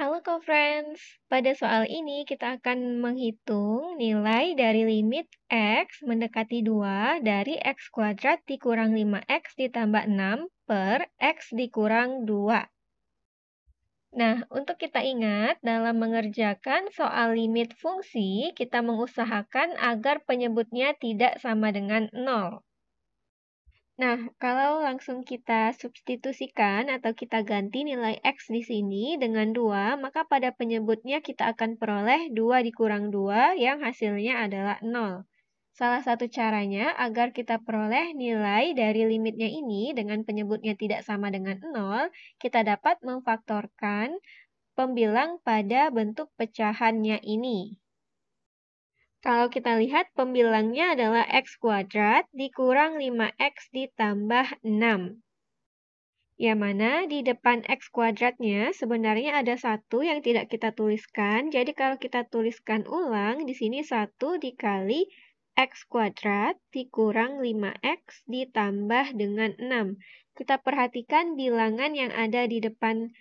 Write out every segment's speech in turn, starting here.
Halo co-friends, pada soal ini kita akan menghitung nilai dari limit x mendekati 2 dari x kuadrat dikurang 5x ditambah 6 per x dikurang 2. Nah, untuk kita ingat, dalam mengerjakan soal limit fungsi, kita mengusahakan agar penyebutnya tidak sama dengan 0. Nah, kalau langsung kita substitusikan atau kita ganti nilai X di sini dengan 2, maka pada penyebutnya kita akan peroleh 2 dikurang 2 yang hasilnya adalah 0. Salah satu caranya agar kita peroleh nilai dari limitnya ini dengan penyebutnya tidak sama dengan 0, kita dapat memfaktorkan pembilang pada bentuk pecahannya ini. Kalau kita lihat pembilangnya adalah x kuadrat dikurang 5x ditambah 6. Yang mana di depan x kuadratnya sebenarnya ada satu yang tidak kita tuliskan. Jadi kalau kita tuliskan ulang, di sini 1 dikali x kuadrat dikurang 5x ditambah dengan 6. Kita perhatikan bilangan yang ada di depan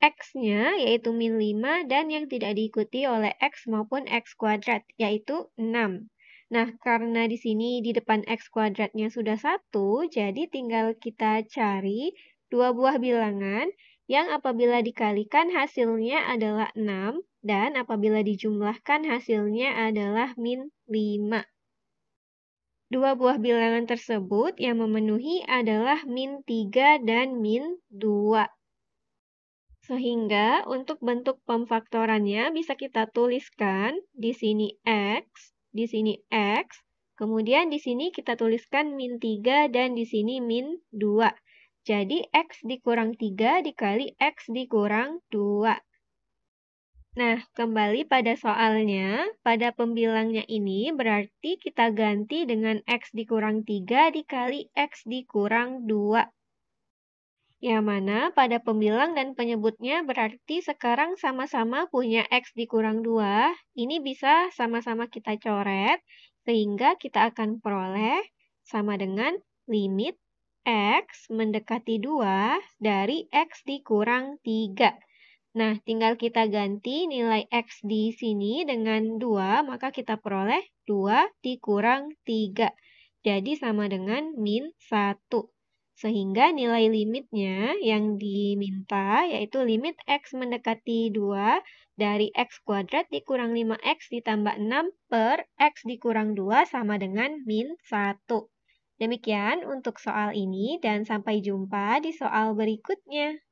X-nya yaitu min 5 dan yang tidak diikuti oleh X maupun X kuadrat yaitu 6. Nah, karena di sini di depan X kuadratnya sudah satu, jadi tinggal kita cari dua buah bilangan yang apabila dikalikan hasilnya adalah 6 dan apabila dijumlahkan hasilnya adalah min 5. Dua buah bilangan tersebut yang memenuhi adalah min 3 dan min 2. Sehingga untuk bentuk pemfaktorannya bisa kita tuliskan di sini X, di sini X, kemudian di sini kita tuliskan min 3 dan di sini min 2. Jadi X dikurang 3 dikali X dikurang 2. Nah, kembali pada soalnya, pada pembilangnya ini berarti kita ganti dengan X dikurang 3 dikali X dikurang 2 yang mana pada pembilang dan penyebutnya berarti sekarang sama-sama punya X dikurang 2. Ini bisa sama-sama kita coret, sehingga kita akan peroleh sama dengan limit X mendekati 2 dari X dikurang 3. Nah, tinggal kita ganti nilai X di sini dengan 2, maka kita peroleh 2 dikurang 3. Jadi sama dengan min 1. Sehingga nilai limitnya yang diminta yaitu limit X mendekati 2 dari X kuadrat dikurang 5X ditambah 6 per X dikurang 2 sama dengan min 1. Demikian untuk soal ini dan sampai jumpa di soal berikutnya.